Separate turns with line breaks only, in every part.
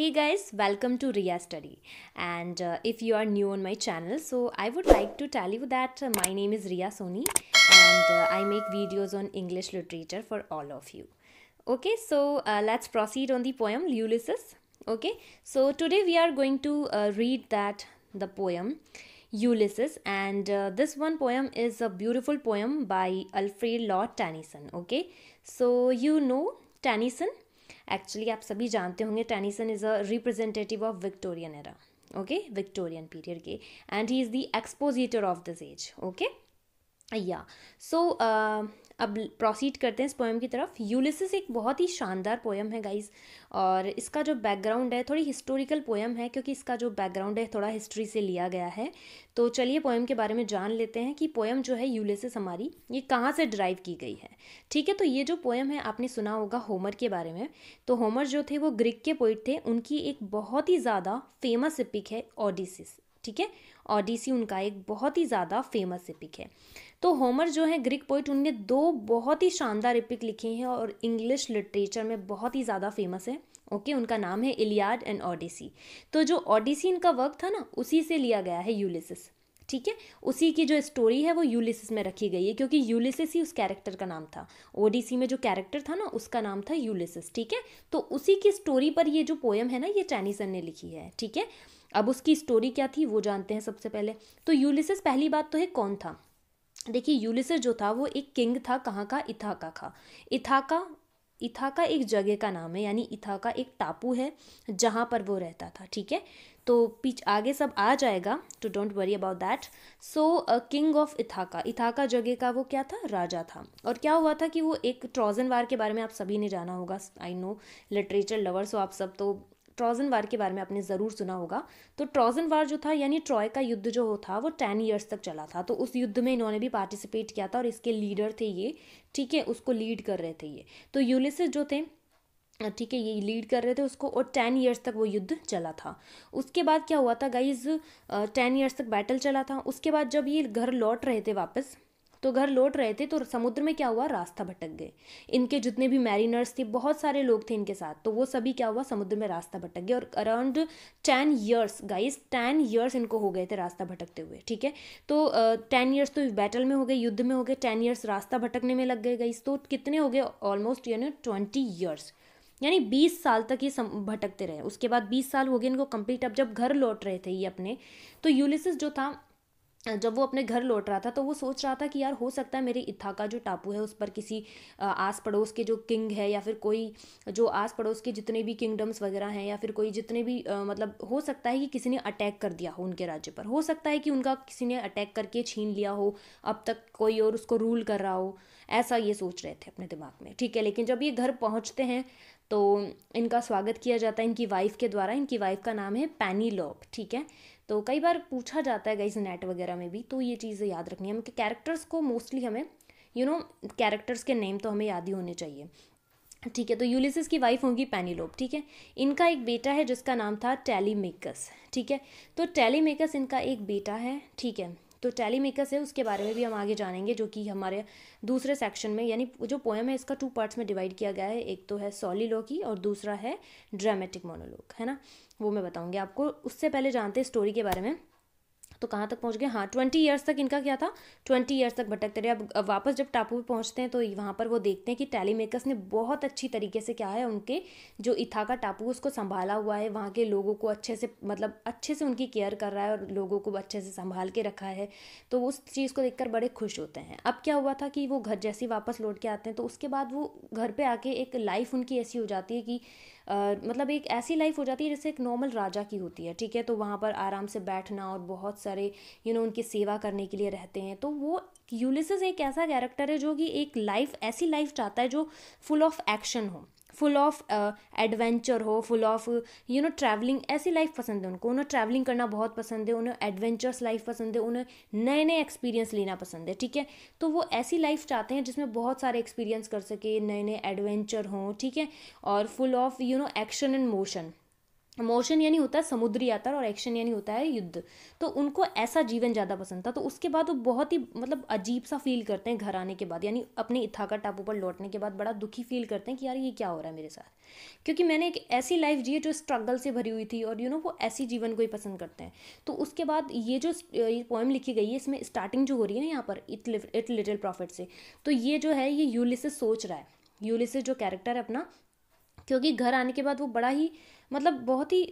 Hey guys, welcome to RIA Study. And uh, if you are new on my channel, so I would like to tell you that uh, my name is Ria Soni and uh, I make videos on English literature for all of you. Okay, so uh, let's proceed on the poem Ulysses. Okay, so today we are going to uh, read that the poem Ulysses and uh, this one poem is a beautiful poem by Alfred Lord Tennyson. Okay, so you know Tennyson actually आप सभी जानते होंगे Tennyson is a representative of Victorian era okay Victorian period के and he is the expositor of this age okay या so अब proceed करते हैं इस पोएम की तरफ यूलिसिस एक बहुत ही शानदार पोएम है गाइज और इसका जो बैकग्राउंड है थोड़ी हिस्टोरिकल पोएम है क्योंकि इसका जो बैकग्राउंड है थोड़ा हिस्ट्री से लिया गया है तो चलिए पोएम के बारे में जान लेते हैं कि पोएम जो है यूलिसिस हमारी ये कहाँ से ड्राइव की गई है ठीक है तो ये जो पोएम है आपने सुना होगा होमर के बारे में तो होमर जो थे वो ग्रीक के पोइट थे उनकी एक बहुत ही ज़्यादा फेमस इपिक है ओडिसिस ठीक है ओडिसी उनका एक बहुत ही ज़्यादा फेमस इपिक है तो होमर जो है ग्रीक पोइट उनने दो बहुत ही शानदार एपिक लिखे हैं और इंग्लिश लिटरेचर में बहुत ही ज़्यादा फेमस है ओके उनका नाम है इलियाड एंड ऑडिसी तो जो ऑडिसी इनका वर्क था ना उसी से लिया गया है यूलिसिस ठीक है उसी की जो स्टोरी है वो यूलिसिस में रखी गई है क्योंकि यूलिसिस ही उस कैरेक्टर का नाम था ओडिसी में जो कैरेक्टर था ना उसका नाम था यूलिसिस ठीक है तो उसी की स्टोरी पर ये जो पोएम है ना ये टैनिसन ने लिखी है ठीक है अब उसकी स्टोरी क्या थी वो जानते हैं सबसे पहले तो यूलिसिस पहली बात तो है कौन था देखिए यूलिसर जो था वो एक किंग था कहाँ का इथाका का इथाका इथाका एक जगह का नाम है यानी इथाका एक टापू है जहाँ पर वो रहता था ठीक है तो पीच आगे सब आ जाएगा तो don't worry about that so king of Ithaca Ithaca जगह का वो क्या था राजा था और क्या हुआ था कि वो एक ट्रॉजन वार के बारे में आप सभी ने जाना होगा I know literature lover so आप सब तो ट्रॉजन वार के बारे में आपने ज़रूर सुना होगा तो ट्रॉजन वार जो था यानी ट्रॉय का युद्ध जो था वो टेन ईयर्स तक चला था तो उस युद्ध में इन्होंने भी पार्टिसिपेट किया था और इसके लीडर थे ये ठीक है उसको लीड कर रहे थे ये तो यूलिस जो थे ठीक है ये लीड कर रहे थे उसको और टेन ईयर्स तक वो युद्ध चला था उसके बाद क्या हुआ था गाइज टेन ईयर्स तक बैटल चला था उसके बाद जब ये घर लौट रहे थे वापस तो घर लौट रहे थे तो समुद्र में क्या हुआ रास्ता भटक गए इनके जितने भी मैरिनर्स थे बहुत सारे लोग थे इनके साथ तो वो सभी क्या हुआ समुद्र में रास्ता भटक गए और around ten years guys ten years इनको हो गए थे रास्ता भटकते हुए ठीक है तो टेन ईयर्स तो बैटल में हो गए युद्ध में हो गए टेन ईयर्स रास्ता भटकने में लग गए गाइस तो कितने हो गए ऑलमोस्ट यानी ट्वेंटी ईयर्स यानी बीस साल तक ये भटकते रहे उसके बाद बीस साल हो गए इनको कंप्लीट अब जब घर लौट रहे थे ये अपने तो यूलिसिस जो था जब वो अपने घर लौट रहा था तो वो सोच रहा था कि यार हो सकता है मेरे इथाका जो टापू है उस पर किसी आस पड़ोस के जो किंग है या फिर कोई जो आस पड़ोस के जितने भी किंगडम्स वगैरह हैं या फिर कोई जितने भी आ, मतलब हो सकता है कि किसी ने अटैक कर दिया हो उनके राज्य पर हो सकता है कि उनका किसी ने अटैक करके छीन लिया हो अब तक कोई और उसको रूल कर रहा हो ऐसा ये सोच रहे थे अपने दिमाग में ठीक है लेकिन जब ये घर पहुँचते हैं तो इनका स्वागत किया जाता है इनकी वाइफ के द्वारा इनकी वाइफ का नाम है पैनी लॉब ठीक है तो कई बार पूछा जाता है गाइज नेट वगैरह में भी तो ये चीज़ें याद रखनी है हमें कैरेक्टर्स को मोस्टली हमें यू नो कैरेक्टर्स के नेम तो हमें याद ही होने चाहिए ठीक है तो यूलिसिस की वाइफ होंगी पैनीलोप ठीक है इनका एक बेटा है जिसका नाम था टैलीमेकस ठीक है तो टैलीमेकस इनका एक बेटा है ठीक है तो टैली मेकस है उसके बारे में भी हम आगे जानेंगे जो कि हमारे दूसरे सेक्शन में यानी जो पोएम है इसका टू पार्ट्स में डिवाइड किया गया है एक तो है की और दूसरा है ड्रामेटिक मोनोलॉग है ना वो मैं बताऊँगी आपको उससे पहले जानते हैं स्टोरी के बारे में तो कहाँ तक पहुँच गए हाँ ट्वेंटी ईयर्स तक इनका क्या था ट्वेंटी ईयर्स तक भटकते रहे अब वापस जब टापू पर पहुँचते हैं तो वहाँ पर वो देखते हैं कि टैली मेकर्स ने बहुत अच्छी तरीके से क्या है उनके जो इथा का टापू उसको संभाला हुआ है वहाँ के लोगों को अच्छे से मतलब अच्छे से उनकी केयर कर रहा है और लोगों को अच्छे से संभाल के रखा है तो उस चीज़ को देखकर बड़े खुश होते हैं अब क्या हुआ था कि वो घर जैसे वापस लौट के आते हैं तो उसके बाद वो घर पर आके एक लाइफ उनकी ऐसी हो जाती है कि मतलब एक ऐसी लाइफ हो जाती है जैसे एक नॉर्मल राजा की होती है ठीक है तो वहाँ पर आराम से बैठना और बहुत सारे यू नो उनकी सेवा करने के लिए रहते हैं तो वो यूलिसिस एक ऐसा कैरेक्टर है जो कि एक लाइफ ऐसी लाइफ चाहता है जो फुल ऑफ एक्शन हो फुल ऑफ एडवेंचर हो full of you know travelling ऐसी लाइफ पसंद है उनको उन्हें ट्रैवलिंग करना बहुत पसंद है उन्हें एडवेंचरस लाइफ पसंद है उन्हें नए नए एक्सपीरियंस लेना पसंद है ठीक है तो वो ऐसी लाइफ चाहते हैं जिसमें बहुत सारे एक्सपीरियंस कर सके नए नए एडवेंचर हों ठीक है और full of you know action and motion motion यानी होता है समुद्री यात्रा और एक्शन यानी होता है युद्ध तो उनको ऐसा जीवन ज़्यादा पसंद था तो उसके बाद वो बहुत ही मतलब अजीब सा फील करते हैं घर आने के बाद यानी अपने इथाका टापू पर लौटने के बाद बड़ा दुखी फील करते हैं कि यार ये क्या हो रहा है मेरे साथ क्योंकि मैंने एक ऐसी लाइफ जी है जो स्ट्रगल से भरी हुई थी और यू नो वो ऐसी जीवन को ही पसंद करते हैं तो उसके बाद ये जो ये पोएम लिखी गई है इसमें स्टार्टिंग जो हो रही है ना यहाँ पर इट लिटिल प्रॉफिट से तो ये जो है ये यूलिस सोच रहा है यूलिस जो कैरेक्टर है अपना क्योंकि घर आने के बाद वो बड़ा ही मतलब बहुत ही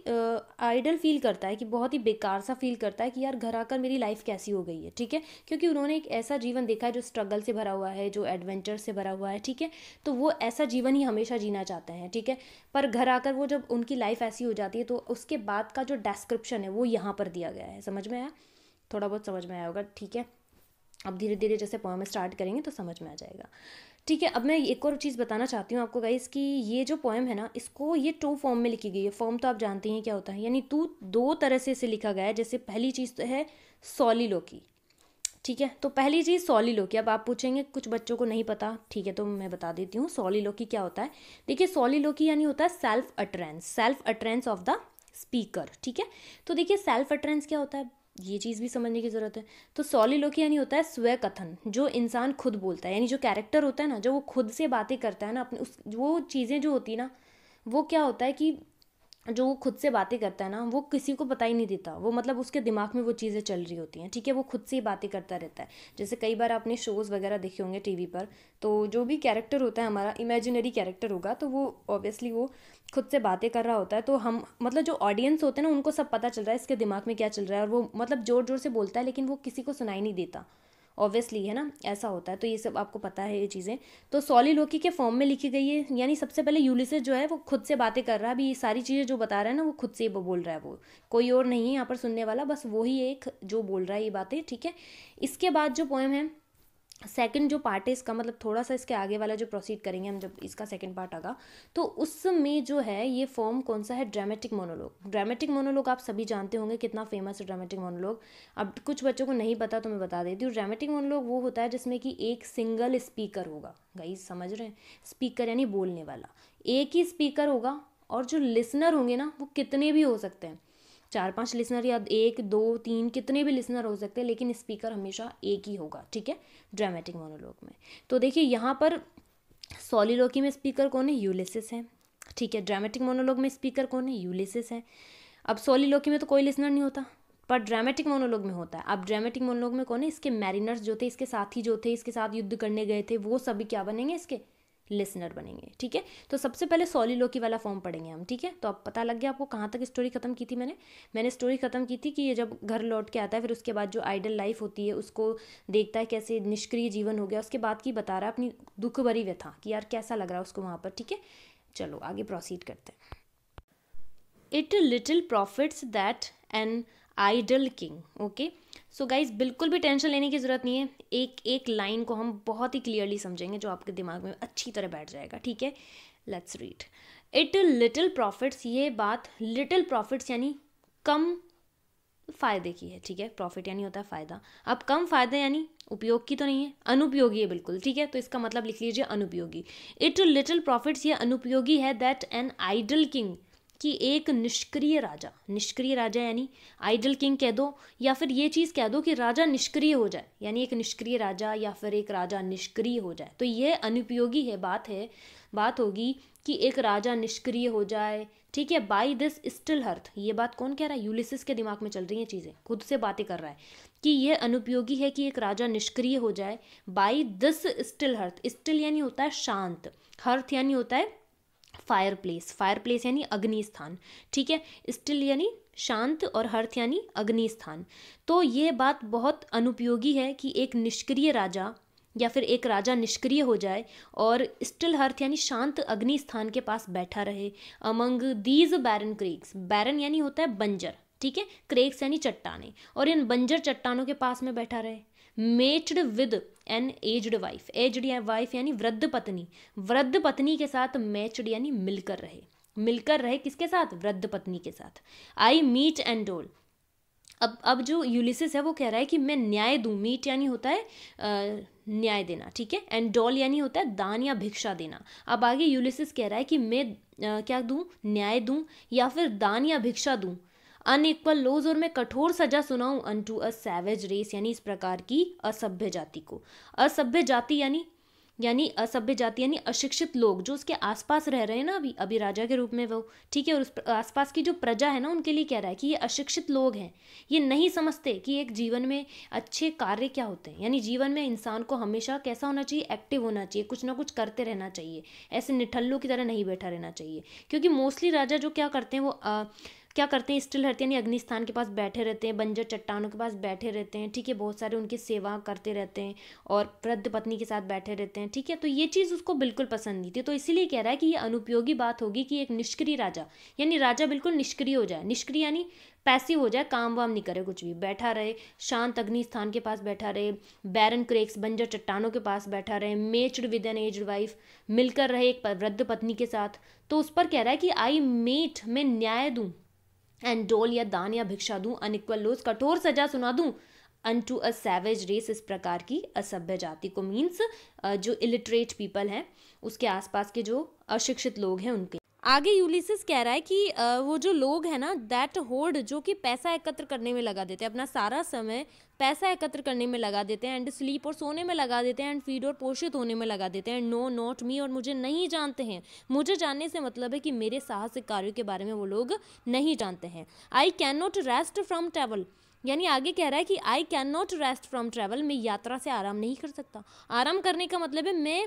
आइडल फील करता है कि बहुत ही बेकार सा फील करता है कि यार घर आकर मेरी लाइफ कैसी हो गई है ठीक है क्योंकि उन्होंने एक ऐसा जीवन देखा है जो स्ट्रगल से भरा हुआ है जो एडवेंचर से भरा हुआ है ठीक है तो वो ऐसा जीवन ही हमेशा जीना चाहते हैं ठीक है पर घर आकर वो जब उनकी लाइफ ऐसी हो जाती है तो उसके बाद का जो डेस्क्रिप्शन है वो यहाँ पर दिया गया है समझ में आया थोड़ा बहुत समझ में आया होगा ठीक है अब धीरे धीरे जैसे पोएम स्टार्ट करेंगे तो समझ में आ जाएगा ठीक है अब मैं एक और चीज़ बताना चाहती हूँ आपको गाइस कि ये जो पोएम है ना इसको ये टू फॉर्म में लिखी गई है फॉर्म तो आप जानते हैं क्या होता है यानी तू दो तरह से इसे लिखा गया है जैसे पहली चीज़ तो है सॉली लोकी ठीक है तो पहली चीज़ सॉली लोकी अब आप पूछेंगे कुछ बच्चों को नहीं पता ठीक है तो मैं बता देती हूँ सॉली लोकी क्या होता है देखिए सॉली लोकी यानी होता है self utterance self utterance of the speaker ठीक है तो देखिए सेल्फ अटरेंस क्या होता है ये चीज़ भी समझने की ज़रूरत है तो लोकी यानी होता है स्वय कथन जो इंसान खुद बोलता है यानी जो कैरेक्टर होता है ना जो वो खुद से बातें करता है ना अपने उस वो चीज़ें जो होती है ना वो क्या होता है कि जो वो खुद से बातें करता है ना वो किसी को पता ही नहीं देता वो मतलब उसके दिमाग में वो चीज़ें चल रही होती हैं ठीक है वो खुद से ही बातें करता रहता है जैसे कई बार आपने शोज़ वगैरह देखे होंगे टीवी पर तो जो भी कैरेक्टर होता है हमारा इमेजिनरी कैरेक्टर होगा तो वो ऑब्वियसली वो खुद से बातें कर रहा होता है तो हम मतलब जो ऑडियंस होते हैं ना उनको सब पता चल रहा है इसके दिमाग में क्या चल रहा है और वो मतलब ज़ोर ज़ोर से बोलता है लेकिन वो किसी को सुनाई नहीं देता ऑब्वियसली है ना ऐसा होता है तो ये सब आपको पता है ये चीज़ें तो सॉली लोकी के फॉर्म में लिखी गई है यानी सबसे पहले यूलिस जो है वो खुद से बातें कर रहा है अभी ये सारी चीज़ें जो बता रहा है ना वो खुद से ही बोल रहा है वो कोई और नहीं है यहाँ पर सुनने वाला बस वही एक जो बोल रहा है ये बातें ठीक है इसके बाद जो पोएम है सेकंड जो पार्ट है इसका मतलब थोड़ा सा इसके आगे वाला जो प्रोसीड करेंगे हम जब इसका सेकंड पार्ट आगा तो उसमें जो है ये फॉर्म कौन सा है ड्रामेटिक मोनोलॉग ड्रामेटिक मोनोलॉग आप सभी जानते होंगे कितना फेमस है ड्रामेटिक मोनोलॉग अब कुछ बच्चों को नहीं पता तो मैं बता देती हूँ ड्रामेटिक मोनोलॉग वो होता है जिसमें कि एक सिंगल स्पीकर होगा गई समझ रहे हैं स्पीकर यानी बोलने वाला एक ही स्पीकर होगा और जो लिसनर होंगे ना वो कितने भी हो सकते हैं चार पांच लिसनर या एक दो तीन कितने भी लिसनर हो सकते हैं लेकिन स्पीकर हमेशा एक ही होगा ठीक है ड्रामेटिक मोनोलॉग में तो देखिए यहाँ पर सॉलीलोकी में स्पीकर कौन है यूलिसिस है ठीक है ड्रामेटिक मोनोलॉग में स्पीकर कौन है यूलिसिस है अब सॉलीलोकी में तो कोई लिसनर नहीं होता पर ड्रामेटिक मोनोलॉग में होता है अब ड्रामेटिक मोनोलॉग में कौन है इसके मैरिनर्स जो थे इसके साथी जो थे इसके साथ युद्ध करने गए थे वो सभी क्या बनेंगे इसके लिसनर बनेंगे ठीक है तो सबसे पहले लोकी वाला फॉर्म पढ़ेंगे हम ठीक है तो अब पता लग गया आपको कहाँ तक स्टोरी ख़त्म की थी मैंने मैंने स्टोरी ख़त्म की थी कि ये जब घर लौट के आता है फिर उसके बाद जो आइडल लाइफ होती है उसको देखता है कैसे निष्क्रिय जीवन हो गया उसके बाद की बता रहा है अपनी दुख भरी व्यथा कि यार कैसा लग रहा है उसको वहाँ पर ठीक है चलो आगे प्रोसीड करते हैं it little profits that an idle king okay so so guys बिल्कुल भी टेंशन लेने की ज़रूरत नहीं है एक एक लाइन को हम बहुत ही क्लियरली समझेंगे जो आपके दिमाग में अच्छी तरह बैठ जाएगा ठीक है let's read it little profits ये बात लिटिल प्रॉफिट्स यानी कम फ़ायदे की है ठीक है प्रॉफिट यानी होता है फ़ायदा अब कम फायदे यानी उपयोग की तो नहीं है अनुपयोगी है बिल्कुल ठीक है तो इसका मतलब लिख लीजिए अनुपयोगी इट लिटिल प्रॉफिट्स ये अनुपयोगी है दैट एन आइडल किंग कि एक निष्क्रिय राजा निष्क्रिय राजा यानी आइडल किंग कह दो या फिर ये चीज़ कह दो कि राजा निष्क्रिय हो जाए यानी एक निष्क्रिय राजा या फिर एक राजा निष्क्रिय हो जाए तो यह अनुपयोगी है बात है बात होगी कि एक राजा निष्क्रिय हो जाए ठीक है बाई दिस स्टिल हर्थ ये बात कौन कह रहा है यूलिसिस के दिमाग में चल रही हैं चीज़ें खुद से बातें कर रहा है कि यह अनुपयोगी है कि एक राजा निष्क्रिय हो जाए by this still hearth still यानी होता है शांत हर्थ यानी होता है फायर प्लेस फायर प्लेस यानी अग्नि स्थान ठीक है स्टिल यानी शांत और हर्थ यानी अग्नि स्थान तो यह बात बहुत अनुपयोगी है कि एक निष्क्रिय राजा या फिर एक राजा निष्क्रिय हो जाए और स्टिल हर्थ यानी शांत अग्नि स्थान के पास बैठा रहे अमंग दीज बैरन क्रेग्स बैरन यानी होता है बंजर ठीक है क्रेग्स यानी चट्टाने और इन बंजर चट्टानों के पास में बैठा रहे matched with an aged wife aged wife यानी वृद्ध पत्नी वृद्ध पत्नी के साथ मैचड यानी मिलकर रहे मिलकर रहे किसके साथ वृद्ध पत्नी के साथ आई मीट एंड डोल अब अब जो यूलिसिस है वो कह रहा है कि मैं न्याय दूँ मीट यानी होता है न्याय देना ठीक है एंड डॉल यानी होता है दान या भिक्षा देना अब आगे यूलिसिस कह रहा है कि मैं क्या दूँ न्याय दूँ या फिर दान या भिक्षा दूँ अनइक्वल लॉज और मैं कठोर सजा सुनाऊं unto a savage race यानी इस प्रकार की असभ्य जाति को असभ्य जाति यानी यानी असभ्य जाति यानी अशिक्षित लोग जो उसके आसपास रह रहे हैं ना अभी अभी राजा के रूप में वो ठीक है और उस आसपास की जो प्रजा है ना उनके लिए कह रहा है कि ये अशिक्षित लोग हैं ये नहीं समझते कि एक जीवन में अच्छे कार्य क्या होते हैं यानी जीवन में इंसान को हमेशा कैसा होना चाहिए एक्टिव होना चाहिए कुछ ना कुछ करते रहना चाहिए ऐसे निठल्लू की तरह नहीं बैठा रहना चाहिए क्योंकि मोस्टली राजा जो क्या करते हैं वो क्या करते हैं स्टिल रहते हैं यानी अग्निस्थान के पास बैठे रहते हैं बंजर चट्टानों के पास बैठे रहते हैं ठीक है बहुत सारे उनकी सेवा करते रहते हैं और वृद्ध पत्नी के साथ बैठे रहते हैं ठीक है तो ये चीज़ उसको बिल्कुल पसंद नहीं थी तो इसीलिए कह रहा है कि ये अनुपयोगी बात होगी कि एक निष्क्रिय राजा यानी राजा बिल्कुल निष्क्रिय हो जाए निष्क्रिय यानी पैसिव हो जाए काम वाम नहीं करे कुछ भी बैठा रहे शांत अग्नि स्थान के पास बैठा रहे बैरन क्रेक्स बंजर चट्टानों के पास बैठा रहे matched with an age wife मिलकर रहे एक वृद्ध पत्नी के साथ तो उस पर कह रहा है कि आई मेट मैं न्याय दूँ एंड डोल या दान या भिक्षा दूं अनिक्वल लोज कठोर सजा सुना दूं unto a savage race इस प्रकार की असभ्य जाति को मीन्स जो इलिटरेट पीपल हैं उसके आसपास के जो अशिक्षित लोग हैं उनके आगे यूलिसिस कह रहा है कि वो जो लोग हैं ना दैट होर्ड जो कि पैसा एकत्र करने में लगा देते हैं अपना सारा समय पैसा एकत्र करने में लगा देते हैं एंड स्लीप और सोने में लगा देते हैं एंड फीड और पोषित होने में लगा देते हैं नो नॉट मी और मुझे नहीं जानते हैं मुझे जानने से मतलब है कि मेरे साहसिक कार्यों के बारे में वो लोग नहीं जानते हैं I can not rest from travel यानी आगे कह रहा है कि I can not rest from travel मैं यात्रा से आराम नहीं कर सकता आराम करने का मतलब है मैं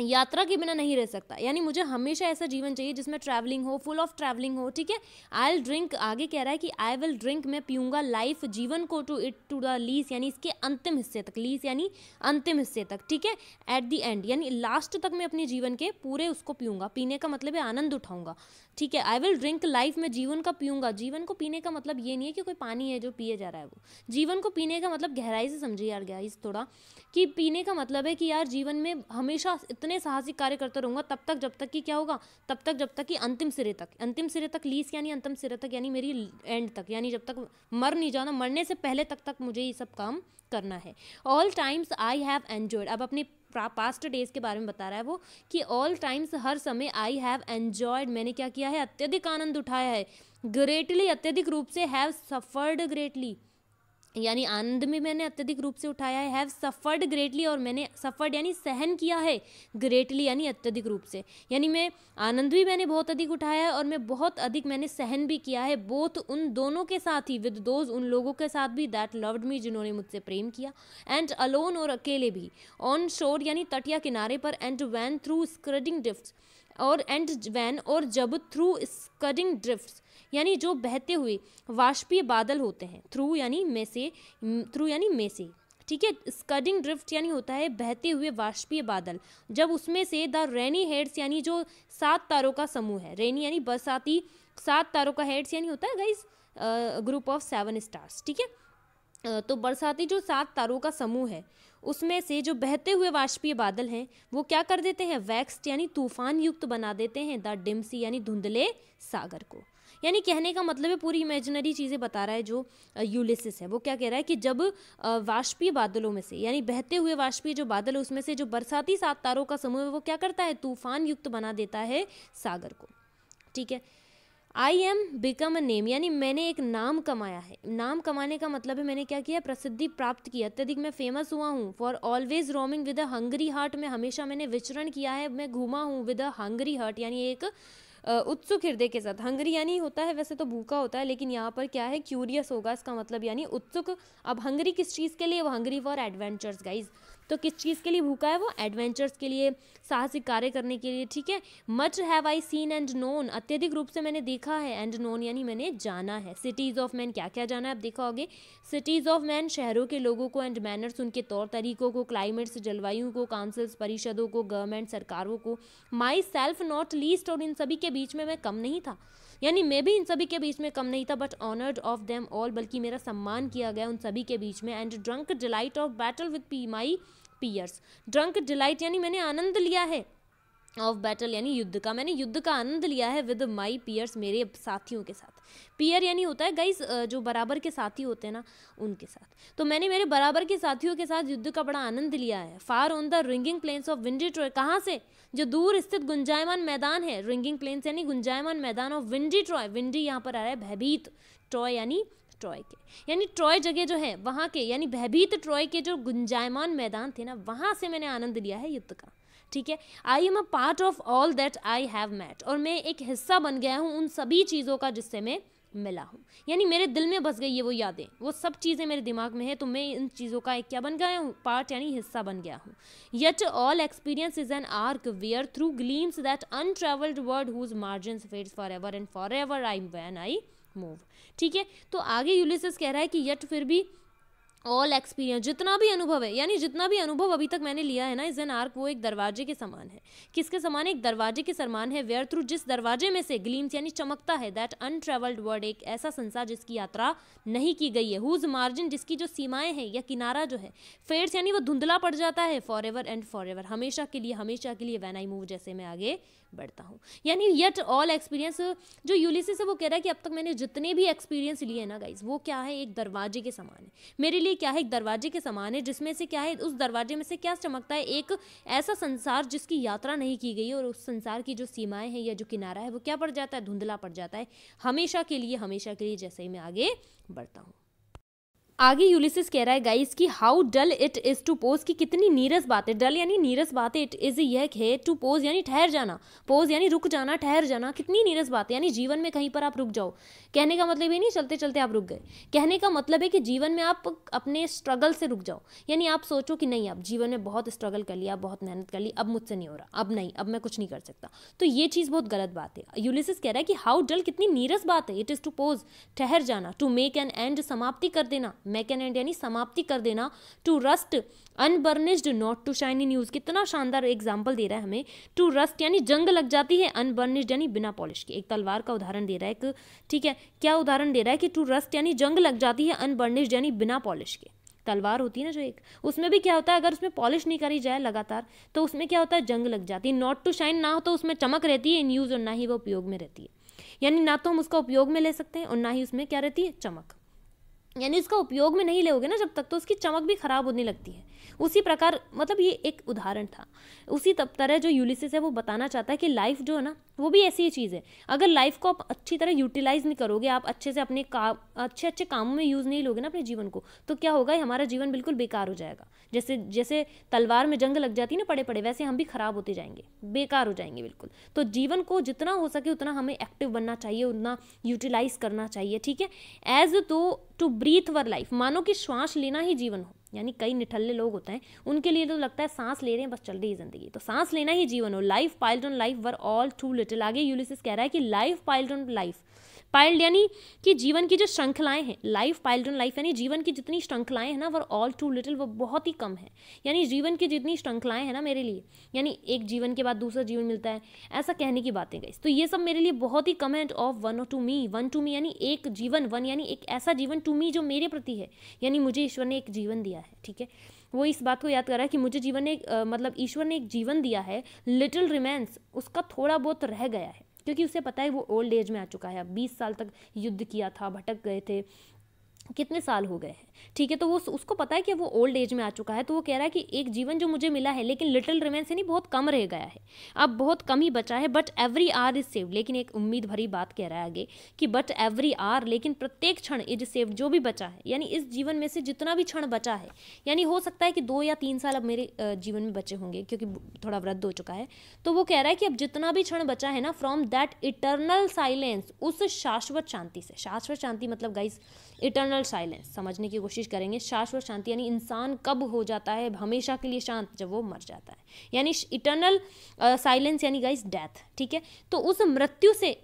यात्रा के बिना नहीं रह सकता यानी मुझे हमेशा ऐसा जीवन चाहिए जिसमें ट्रैवलिंग हो फुल ऑफ ट्रैवलिंग हो ठीक है आई विल ड्रिंक आगे कह रहा है कि आई विल ड्रिंक मैं पीऊँगा लाइफ जीवन को to it to the lees यानी इसके अंतिम हिस्से तक लीस यानी अंतिम हिस्से तक ठीक है एट दी एंड यानी लास्ट तक मैं अपने जीवन के पूरे उसको पीऊँगा पीने का मतलब है आनंद उठाऊंगा ठीक है आई विल ड्रिंक लाइफ में जीवन का पीऊंगा जीवन को पीने का मतलब ये नहीं है कि कोई पानी है जो पिए जा रहा है वो जीवन को पीने का मतलब गहराई से समझिए यार इस थोड़ा कि पीने का मतलब है कि यार जीवन में हमेशा इतने साहसिक कार्य करता रहूंगा तब तक जब तक कि क्या होगा तब तक जब तक कि अंतिम सिरे तक अंतिम सिरे तक लीस यानी अंतिम सिरे तक यानी मेरी एंड तक यानी जब तक मर नहीं जाना मरने से पहले तक तक मुझे ये सब काम करना है all times I have enjoyed अब अपने पास्ट डेज के बारे में बता रहा है वो कि ऑल टाइम्स हर समय आई हैव एन्जॉयड मैंने क्या किया है अत्यधिक आनंद उठाया है ग्रेटली अत्यधिक रूप से हैव सफर्ड ग्रेटली यानी आनंद में मैंने अत्यधिक रूप से उठाया है हैव सफ़र्ड ग्रेटली और मैंने सफ़र्ड यानी सहन किया है ग्रेटली यानी अत्यधिक रूप से यानी मैं आनंद भी मैंने बहुत अधिक उठाया है और मैं बहुत अधिक मैंने सहन भी किया है बोथ उन दोनों के साथ ही विद दोज उन लोगों के साथ भी दैट लव्ड मी जिन्होंने मुझसे प्रेम किया एंड अलोन और अकेले भी ऑन शोर यानी तटिया किनारे पर and when through scudding drift और एंड वैन और जब थ्रू स्क्रडिंग ड्रिफ्ट यानी जो बहते हुए वाष्पीय बादल होते हैं थ्रू यानी मे से थ्रू यानी मे से ठीक है स्कडिंग ड्रिफ्ट यानी होता है बहते हुए वाष्पीय बादल जब उसमें से द रेनी हेड्स यानी जो सात तारों का समूह है रेनी यानी बरसाती सात तारों का हेड्स यानी होता है guys group of seven stars ठीक है तो बरसाती जो सात तारों का समूह है उसमें से जो बहते हुए वाष्पीय बादल हैं वो क्या कर देते हैं वैक्स यानी तूफान युक्त बना देते हैं द डिम्सी यानी धुंधले सागर को यानी कहने का मतलब है पूरी इमेजिनरी चीज़ें बता रहा है जो यूलिसिस है वो क्या कह रहा है कि जब वाष्पीय बादलों में से यानी बहते हुए वाष्पीय जो बादल है उसमें से जो बरसाती सात तारों का समूह है वो क्या करता है तूफान युक्त बना देता है सागर को ठीक है I am become a name यानी मैंने एक नाम कमाया है नाम कमाने का मतलब है मैंने क्या किया प्रसिद्धि प्राप्त की अत्यधिक मैं फेमस हुआ हूँ for always roaming with a hungry heart में हमेशा मैंने विचरण किया है मैं घूमा हूँ विद अ हंगरी हार्ट यानी एक उत्सुक हृदय के साथ हंगरी यानी होता है वैसे तो भूखा होता है लेकिन यहाँ पर क्या है क्यूरियस होगा इसका मतलब यानी उत्सुक अब हंगरी किस चीज़ के लिए वो हंगरी फॉर एडवेंचर्स गाइज तो किस चीज़ के लिए भूखा है वो एडवेंचर्स के लिए साहसिक कार्य करने के लिए ठीक है much have I seen and known अत्यधिक रूप से मैंने देखा है एंड नोन यानी मैंने जाना है सिटीज़ ऑफ मैन क्या क्या जाना है आप देखा होगे सिटीज़ ऑफ मैन शहरों के लोगों को एंड मैनर्स उनके तौर तरीकों को क्लाइमेट्स जलवायु को काउंसिल्स परिषदों को गवर्नमेंट सरकारों को माई सेल्फ नॉट लीस्ट और इन सभी के बीच में मैं कम नहीं था यानी मैं भी इन सभी के बीच में कम नहीं था but honoured of them all बल्कि मेरा सम्मान किया गया उन सभी के बीच में and drunk delight of battle with पी माई पियर्स ड्रंक डिलाइट यानी मैंने आनंद लिया है ऑफ बैटल यानी युद्ध का मैंने युद्ध का आनंद लिया है विद माई पियर्स मेरे साथियों के साथ पियर यानी होता है गाइस जो बराबर के साथी होते हैं ना उनके साथ तो मैंने मेरे बराबर के साथियों के साथ युद्ध का बड़ा आनंद लिया है far on the ringing plains of windy Troy कहाँ से जो दूर स्थित गुंजायमान मैदान है रिंगिंग प्लेन्स यानी गुंजायमान मैदान ऑफ विंडी ट्रॉय विंडी यहाँ पर आ रहा है भयभीत ट्रॉय यानी ट्रॉय के यानी ट्रॉय जगह जो है वहाँ के यानी भयभीत ट्रॉय के जो गुंजायमान मैदान थे ना वहाँ से मैंने आनंद लिया है युद्ध का ठीक है I am a part of all that I have met और मैं एक हिस्सा बन गया हूँ उन सभी चीज़ों का जिससे मैं मिला हूँ यानी मेरे दिल में बस गई है वो यादें वो सब चीज़ें मेरे दिमाग में है तो मैं इन चीज़ों का एक क्या बन गया हूँ पार्ट यानी हिस्सा बन गया हूँ yet all experience is an arch wherethrough gleams that untravelled world whose margin fades for ever and for ever I when I move ठीक है तो आगे यूलिसिस कह रहा है कि यट फिर भी ऑल एक्सपीरियंस जितना भी अनुभव है यानी जितना भी अनुभव अभी तक मैंने लिया है ना इस एन आर्क वो एक दरवाजे के समान है किसके समान है एक दरवाजे के समान है वेयर थ्रू जिस दरवाजे में से ग्लीम्स यानी चमकता है दैट अनट्रेवल्ड वर्ल्ड एक ऐसा संसार जिसकी यात्रा नहीं की गई है हुज मार्जिन जिसकी जो सीमाएं हैं या किनारा जो है फेड्स यानी वो धुंधला पड़ जाता है for ever and for ever हमेशा के लिए हमेशा के लिए वैन आई मूव जैसे मैं आगे बढ़ता हूँ यानी येट ऑल एक्सपीरियंस जो यूलिसिस है वो कह रहा है कि अब तक मैंने जितने भी एक्सपीरियंस लिए ना गाइज वो क्या है एक दरवाजे के समान है मेरे लिए क्या है एक दरवाजे के समान है जिसमें से क्या है उस दरवाजे में से क्या चमकता है एक ऐसा संसार जिसकी यात्रा नहीं की गई और उस संसार की जो सीमाएं हैं या जो किनारा है वो क्या पड़ जाता है धुंधला पड़ जाता है हमेशा के लिए हमेशा के लिए जैसे ही मैं आगे बढ़ता हूँ आगे यूलिसिस कह रहा है गाइस कि how dull it is to pause कि कितनी नीरस बात है डल यानी नीरस बात है इट इज यह है टू पोज यानी ठहर जाना पोज यानी रुक जाना ठहर जाना कितनी नीरस बात है यानी जीवन में कहीं पर आप रुक जाओ कहने का मतलब ये नहीं चलते चलते आप रुक गए कहने का मतलब है कि जीवन में आप अपने स्ट्रगल से रुक जाओ यानी आप सोचो कि नहीं आप जीवन में बहुत स्ट्रगल कर लिया बहुत मेहनत कर ली अब मुझसे नहीं हो रहा अब नहीं अब मैं कुछ नहीं कर सकता तो ये चीज़ बहुत गलत बात है यूलिसिस कह रहा है कि हाउ डल कितनी नीरस बात है इट इज़ टू पोज ठहर जाना टू मेक एन एंड समाप्ति कर देना मेक एन एंड यानी समाप्ति कर देना to rust unburnished not to shine in use कितना शानदार एग्जाम्पल दे रहा है हमें टू रस्ट यानी जंग लग जाती है अनबर्निश्ड यानी बिना पॉलिश के एक तलवार का उदाहरण दे रहा है एक ठीक है क्या उदाहरण दे रहा है कि टू रस्ट यानी जंग लग जाती है अनबर्निश्ड यानी बिना पॉलिश के तलवार होती है ना जो एक उसमें भी क्या होता है अगर उसमें पॉलिश नहीं करी जाए लगातार तो उसमें क्या होता है जंग लग जाती है नॉट टू शाइन ना हो तो उसमें चमक रहती है इन यूज़ और ना ही वो उपयोग में रहती है यानी ना तो हम उसका उपयोग में ले सकते हैं और ना ही उसमें क्या रहती है चमक यानी इसका उपयोग में नहीं लोगे ना जब तक तो उसकी चमक भी खराब होने लगती है उसी प्रकार मतलब ये एक उदाहरण था उसी तब तरह जो यूलिसिस है वो बताना चाहता है कि लाइफ जो है ना वो भी ऐसी ही चीज़ है अगर लाइफ को आप अच्छी तरह यूटिलाइज नहीं करोगे आप अच्छे से अपने काम अच्छे अच्छे कामों में यूज़ नहीं लोगे ना अपने जीवन को तो क्या होगा हमारा जीवन बिल्कुल बेकार हो जाएगा जैसे जैसे तलवार में जंग लग जाती है ना पड़े पड़े वैसे हम भी खराब होते जाएंगे बेकार हो जाएंगे बिल्कुल तो जीवन को जितना हो सके उतना हमें एक्टिव बनना चाहिए उतना यूटिलाइज करना चाहिए ठीक है एज तो टू ब्रीथ वर लाइफ मानो कि श्वास लेना ही जीवन हो यानी कई निठल्ले लोग होते हैं उनके लिए तो लगता है सांस ले रहे हैं बस चल रही है ज़िंदगी तो सांस लेना ही जीवन हो life piled on life were all too little आगे यूलिसिस कह रहा है कि life piled on life piled यानी कि जीवन की जो श्रृंखलाएं हैं लाइफ पाइल्ड ऑन लाइफ यानी जीवन की जितनी श्रृंखलाएं हैं ना वर ऑल टू लिटिल वो बहुत ही कम है यानी जीवन की जितनी श्रृंखलाएं हैं ना मेरे लिए यानी एक जीवन के बाद दूसरा जीवन मिलता है ऐसा कहने की बातें गई तो ये सब मेरे लिए बहुत ही कम है of one to me one to me यानी एक जीवन वन यानी एक ऐसा जीवन टू मी जो मेरे प्रति है यानी मुझे ईश्वर ने एक जीवन दिया है ठीक है वो इस बात को याद कर रहा है कि मुझे जीवन ने मतलब ईश्वर ने एक जीवन दिया है लिटिल रिमेंस उसका थोड़ा बहुत रह गया है क्योंकि उसे पता है वो ओल्ड एज में आ चुका है बीस साल तक युद्ध किया था भटक गए थे कितने साल हो गए हैं ठीक है तो वो उसको पता है कि वो ओल्ड एज में आ चुका है तो वो कह रहा है कि एक जीवन जो मुझे मिला है लेकिन लिटिल रिमेंस यानी नहीं बहुत कम रह गया है अब बहुत कम ही बचा है but every hour is save लेकिन एक उम्मीद भरी बात कह रहा है आगे कि बट एवरी आर लेकिन प्रत्येक क्षण इज सेव जो भी बचा है यानी इस जीवन में से जितना भी क्षण बचा है यानी हो सकता है कि दो या तीन साल अब मेरे जीवन में बचे होंगे क्योंकि थोड़ा वृद्ध हो चुका है तो वो कह रहा है कि अब जितना भी क्षण बचा है ना फ्रॉम दैट इटर्नल साइलेंस उस शाश्वत शांति से शाश्वत शांति मतलब गाइस इटर्नल साइलेंस समझने की कोशिश करेंगे शाश्वत शांति यानी इंसान कब हो जाता है हमेशा के लिए शांत जब वो मर जाता है यानी इटर्नल साइलेंस यानी गाइस डेथ ठीक है तो उस मृत्यु से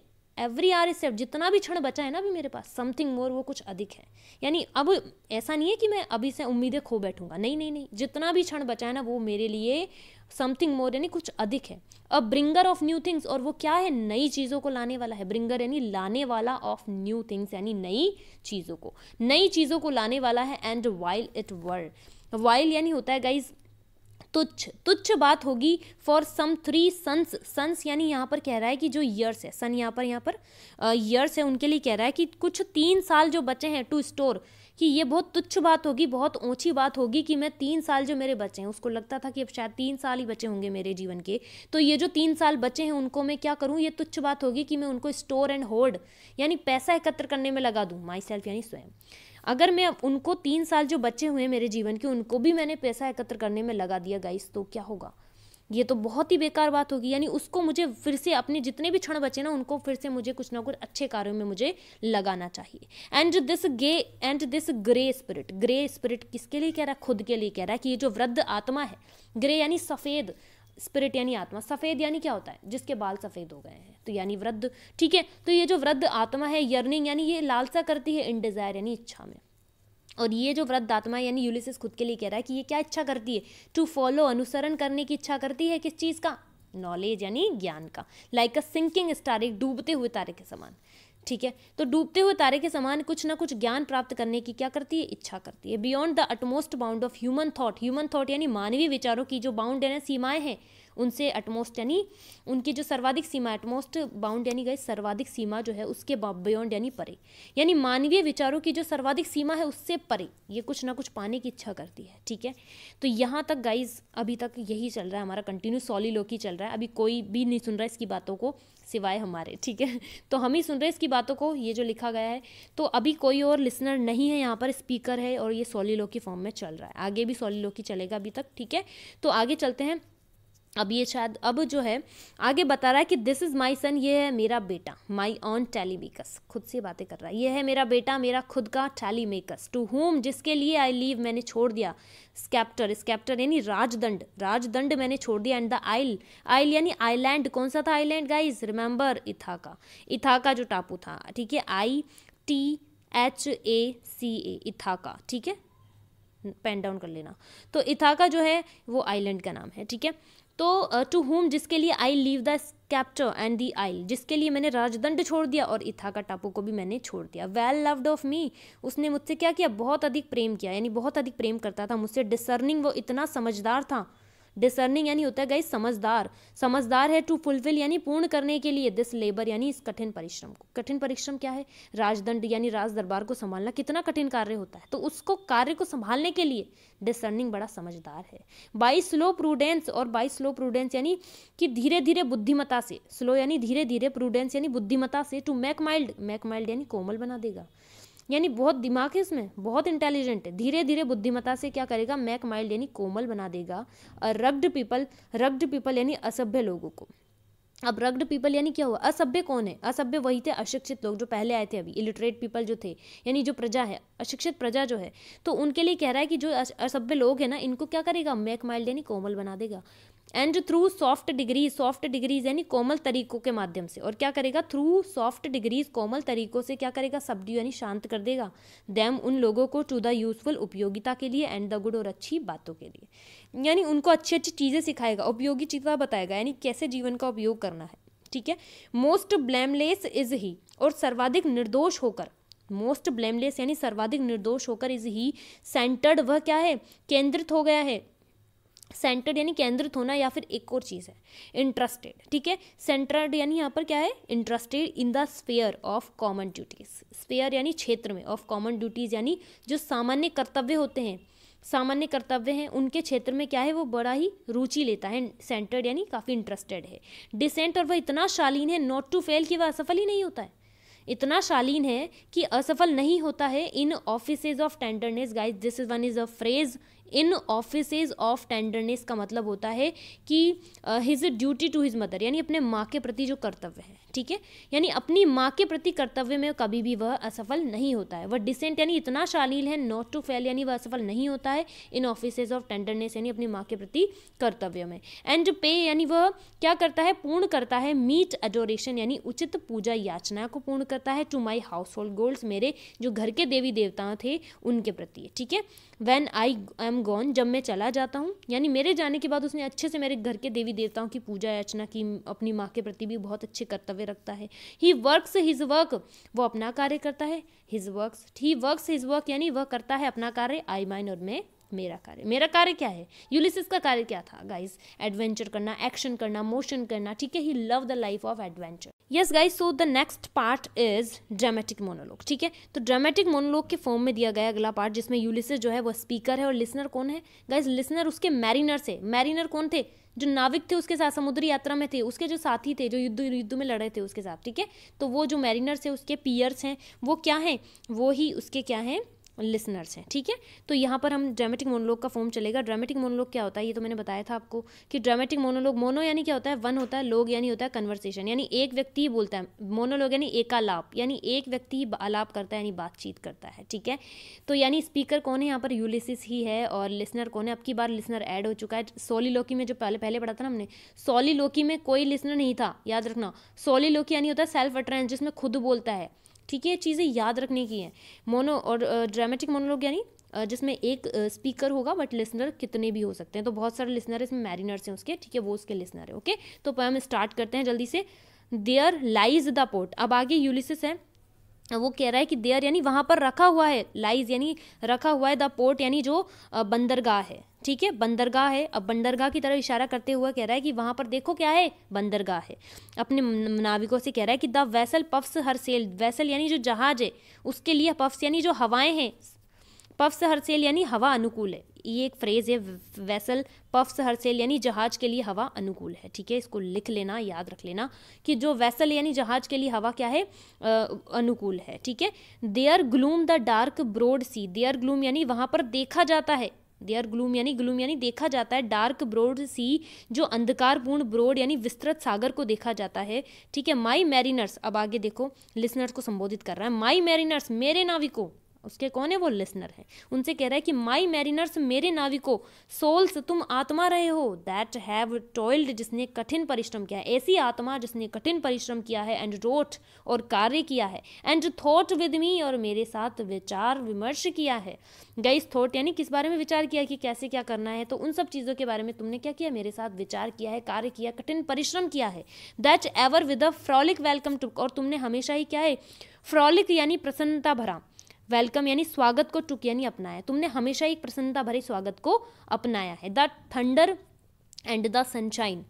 एवरी आर इज जितना भी क्षण बचा है ना अभी मेरे पास समथिंग मोर वो कुछ अधिक है यानी अब ऐसा नहीं है कि मैं अभी से उम्मीदें खो बैठूंगा नहीं नहीं नहीं जितना भी क्षण बचा है ना वो मेरे लिए समथिंग मोर यानी कुछ अधिक है a bringer of new things और वो क्या है नई चीज़ों को लाने वाला है ब्रिंगर यानी लाने वाला ऑफ न्यू थिंग्स यानी नई चीज़ों को नई चीज़ों को लाने वाला है and vile it were vile यानी होता है गाइज तुच्छ तुच्छ बात होगी for some three suns suns यानी यहाँ पर कह रहा है कि जो ईयर्स है सन यहाँ पर यहाँ पर ईयर्स है उनके लिए कह रहा है कि कुछ तीन साल जो बचे हैं टू स्टोर कि ये बहुत तुच्छ बात होगी बहुत ऊँची बात होगी कि मैं तीन साल जो मेरे बचे हैं उसको लगता था कि अब शायद तीन साल ही बचे होंगे मेरे जीवन के तो ये जो तीन साल बचे हैं उनको मैं क्या करूँ ये तुच्छ बात होगी कि मैं उनको स्टोर एंड होल्ड यानी पैसा एकत्र करने में लगा दूँ माई सेल्फ यानी स्वयं अगर मैं उनको तीन साल जो बचे हुए हैं मेरे जीवन के उनको भी मैंने पैसा एकत्र करने में लगा दिया गाइस तो क्या होगा ये तो बहुत ही बेकार बात होगी यानी उसको मुझे फिर से अपने जितने भी क्षण बचे ना उनको फिर से मुझे कुछ ना कुछ अच्छे कार्यों में मुझे लगाना चाहिए and this gay and this grey spirit grey spirit किसके लिए कह रहा है खुद के लिए कह रहा है कि ये जो वृद्ध आत्मा है ग्रे यानी सफ़ेद स्पिरिट यानी आत्मा सफ़ेद यानी क्या होता है जिसके बाल सफ़ेद हो गए हैं तो यानी वृद्ध ठीक है तो ये जो वृद्ध आत्मा है यर्निंग यानी ये लालसा करती है इन डिज़ायर यानी इच्छा में और ये जो वृद्ध आत्मा यानी यूलिसिस खुद के लिए कह रहा है कि ये क्या इच्छा करती है टू फॉलो अनुसरण करने की इच्छा करती है किस चीज़ का नॉलेज यानी ज्ञान का लाइक अ सिंकिंग स्टार एक डूबते हुए तारे के समान ठीक है तो डूबते हुए तारे के समान कुछ ना कुछ ज्ञान प्राप्त करने की क्या करती है इच्छा करती है beyond the utmost bound of human thought human thought यानी मानवीय विचारों की जो बाउंड है ना सीमाएं हैं उनसे एटमोस्ट यानी उनकी जो सर्वाधिक सीमा एटमोस्ट बाउंड यानी गई सर्वाधिक सीमा जो है उसके बियॉन्ड यानी परे यानी मानवीय विचारों की जो सर्वाधिक सीमा है उससे परे ये कुछ ना कुछ पाने की इच्छा करती है ठीक है तो यहाँ तक गाइज अभी तक यही चल रहा है हमारा कंटिन्यू सॉलीलोकी चल रहा है अभी कोई भी नहीं सुन रहा इसकी बातों को सिवाय हमारे ठीक है तो हम ही सुन रहे इसकी बातों को ये जो लिखा गया है तो अभी कोई और लिसनर नहीं है यहाँ पर स्पीकर है और ये सॉलीलोकी फॉर्म में चल रहा है आगे भी सॉलीलोकी चलेगा अभी तक ठीक है तो आगे चलते हैं अब ये शायद अब जो है आगे बता रहा है कि दिस इज़ माई सन ये है मेरा बेटा माई ऑन टैली मेकर्स खुद से बातें कर रहा है ये है मेरा बेटा मेरा खुद का टैली मेकर्स टू होम जिसके लिए आई लीव मैंने छोड़ दिया स्कैप्टर स्कैप्टर यानी राजदंड राजदंड मैंने छोड़ दिया एंड द आइल आइल यानी आईलैंड कौन सा था island guys remember Ithaca Ithaca जो टापू था ठीक है आई टी एच ए सी ए इथाका ठीक है पेन डाउन कर लेना तो इथाका जो है वो आइलैंड का नाम है ठीक है तो टू होम जिसके लिए I leave the sceptre and the isle जिसके लिए मैंने राजदंड छोड़ दिया और इथा का टापू को भी मैंने छोड़ दिया वेल लव्ड ऑफ मी उसने मुझसे क्या किया बहुत अधिक प्रेम किया यानी बहुत अधिक प्रेम करता था मुझसे डिसर्निंग वो इतना समझदार था डिसर्निंग यानी होता है गाइस समझदार समझदार है टू फुलफिल यानी पूर्ण करने के लिए दिस लेबर यानी इस कठिन परिश्रम को कठिन परिश्रम क्या है राजदंड यानी राज दरबार को संभालना कितना कठिन कार्य होता है तो उसको कार्य को संभालने के लिए डिसर्निंग बड़ा समझदार है बाई स्लो प्रूडेंस और बाई स्लो प्रूडेंस यानी कि धीरे धीरे बुद्धिमता से स्लो यानी धीरे धीरे प्रूडेंस यानी बुद्धिमता से to make mild make mild यानी कोमल बना देगा यानी बहुत दिमाग है इसमें बहुत इंटेलिजेंट है धीरे धीरे बुद्धिमता से क्या करेगा मैक माइल्ड यानी कोमल बना देगा और रग्ड पीपल रग्ड पीपल यानी असभ्य लोगों को अब रग्ड पीपल यानी क्या हुआ असभ्य कौन है असभ्य वही थे अशिक्षित लोग जो पहले आए थे अभी इलिटरेट पीपल जो थे यानी जो प्रजा है अशिक्षित प्रजा जो है तो उनके लिए कह रहा है कि जो असभ्य लोग हैं ना इनको क्या करेगा मैक माइल्ड यानी कोमल बना देगा and through soft degrees soft degrees यानी कोमल तरीकों के माध्यम से और क्या करेगा थ्रू सॉफ्ट डिग्रीज कोमल तरीकों से क्या करेगा सब्ड्यू यानी शांत कर देगा दैम उन लोगों को टू द यूजफुल उपयोगिता के लिए एंड द गुड और अच्छी बातों के लिए यानी उनको अच्छी अच्छी चीज़ें सिखाएगा उपयोगी चीज़ा बताएगा यानी कैसे जीवन का उपयोग करना है ठीक है मोस्ट ब्लेमलेस इज ही और सर्वाधिक निर्दोष होकर मोस्ट ब्लेमलेस यानी सर्वाधिक निर्दोष होकर इज ही सेंटर्ड वह क्या है केंद्रित हो गया है सेंटर्ड यानी केंद्रित होना या फिर एक और चीज़ है इंटरेस्टेड ठीक है सेंटर्ड यानी यहाँ पर क्या है interested in the sphere of common duties sphere यानी क्षेत्र में ऑफ कॉमन ड्यूटीज़ यानी जो सामान्य कर्तव्य होते हैं सामान्य कर्तव्य हैं उनके क्षेत्र में क्या है वो बड़ा ही रुचि लेता है सेंटर्ड यानी काफ़ी इंटरेस्टेड है डिसेंट और वह इतना शालीन है नॉट टू फेल कि वह असफल ही नहीं होता है इतना शालीन है कि असफल नहीं होता है in office of tenderness guys this is one is a phrase in offices of tenderness का मतलब होता है कि his duty to his mother यानी अपने माँ के प्रति जो कर्तव्य है ठीक है यानी अपनी माँ के प्रति कर्तव्य में कभी भी वह असफल नहीं होता है वह डिसेंट यानी इतना शालील है नॉट टू फेल यानी वह असफल नहीं होता है इन ऑफिस ऑफ टेंडरनेस यानी अपनी माँ के प्रति कर्तव्य में एंड पे यानी वह क्या करता है पूर्ण करता है मीट एडोरेशन यानी उचित पूजा याचना को पूर्ण करता है to my household gods मेरे जो घर के देवी देवता थे उनके प्रति ठीक है वैन आई एम गॉन जब मैं चला जाता हूँ यानी मेरे जाने के बाद उसने अच्छे से मेरे घर के देवी देवताओं की पूजा याचना की अपनी माँ के प्रति भी बहुत अच्छे कर्तव्य कर्तव्य रखता है ही वर्क्स हिज वर्क वो अपना कार्य करता है his works he works his work यानी वह करता है अपना कार्य आई माइन और मैं मेरा कार्य मेरा कार्य क्या है यूलिसिस का कार्य क्या था गाइस एडवेंचर करना एक्शन करना मोशन करना ठीक है he love the life of adventure yes guys so the next part is dramatic monologue ठीक है तो ड्रामेटिक मोनोलॉग के फॉर्म में दिया गया अगला पार्ट जिसमें यूलिसिस जो है वो स्पीकर है और लिसनर कौन है गाइस लिसनर उसके मैरिनर से मैरिनर कौन थे जो नाविक थे उसके साथ समुद्री यात्रा में थे उसके जो साथी थे जो युद्ध युद्ध में लड़े थे उसके साथ ठीक है तो वो जो मैरिनर्स है उसके पियर्स हैं वो क्या हैं वो ही उसके क्या हैं लिसनर्स हैं ठीक है तो यहाँ पर हम ड्रामेटिक मोनोलॉग का फॉर्म चलेगा ड्रामेटिक मोनोलॉग क्या होता है ये तो मैंने बताया था आपको कि ड्रामेटिक मोनोलॉग मोनो यानी क्या होता है वन होता है लोग यानी होता है कन्वर्सेशन यानी एक व्यक्ति ही बोलता है मोनोलॉग यानी एकालाप यानी एक व्यक्ति ही आलाप करता है यानी बातचीत करता है ठीक है तो यानी स्पीकर कौन है यहाँ पर यूलिसिस ही है और लिसनर कौन है अब की बार लिसनर एड हो चुका है सोली लोकी में जो पहले पहले पढ़ा था ना हमने सोली लोकी में कोई लिसनर नहीं था याद रखना सोली लोकी यानी होता है सेल्फ अट्रेंस जिसमें खुद बोलता है ठीक है चीज़ें याद रखने की हैं मोनो और ड्रामेटिक मोनोलॉग यानी जिसमें एक स्पीकर होगा बट लिसनर कितने भी हो सकते हैं तो बहुत सारे लिसनर इसमें मैरिनर्स हैं उसके ठीक है वो उसके लिसनर है ओके तो पोएम स्टार्ट करते हैं जल्दी से देयर लाइज द पोर्ट अब आगे यूलिसिस है वो कह रहा है कि देयर यानी वहाँ पर रखा हुआ है लाइज यानी रखा हुआ है द पोर्ट यानी जो बंदरगाह है ठीक है बंदरगाह है अब बंदरगाह की तरफ इशारा करते हुए कह रहा है कि वहाँ पर देखो क्या है बंदरगाह है अपने नाविकों से कह रहा है कि the vessel puffs her sail vessel यानी जो जहाज है उसके लिए पफ्स यानी जो हवाएं हैं पफ्स हर सेल यानी हवा अनुकूल है ये एक फ्रेज़ है वैसल पफ्स हर सेल यानी जहाज के लिए हवा अनुकूल है ठीक है इसको लिख लेना याद रख लेना कि जो वैसल यानी जहाज के लिए हवा क्या है आ, अनुकूल है ठीक है there gloom the dark broad sea there gloom यानी वहां पर देखा जाता है दे आर ग्लूम यानी ग्लूम यानी देखा जाता है डार्क ब्रोड सी जो अंधकारपूर्ण ब्रोड यानी विस्तृत सागर को देखा जाता है ठीक है माई मैरिनर्स अब आगे देखो लिसनर्स को संबोधित कर रहा है माई मैरिनर्स मेरे नाविकों उसके कौन है वो लिसनर है उनसे कह रहा है कि माई मैरिनर्स मेरे नाविको सोल्स तुम आत्मा रहे हो दैट हैव टॉयल्ड जिसने कठिन परिश्रम किया है ऐसी आत्मा जिसने कठिन परिश्रम किया है एंड रोट और कार्य किया है एंड थॉट विद मी और मेरे साथ विचार विमर्श किया है गई थॉट यानी किस बारे में विचार किया कि कैसे क्या करना है तो उन सब चीज़ों के बारे में तुमने क्या किया मेरे साथ विचार किया है कार्य किया कठिन परिश्रम किया है that ever with a frolic welcome to और तुमने हमेशा ही क्या है फ्रॉलिक यानी प्रसन्नता भरा वेलकम यानी स्वागत को टुक यानी अपनाया तुमने हमेशा एक प्रसन्नता भरे स्वागत को अपनाया है the thunder and the sunshine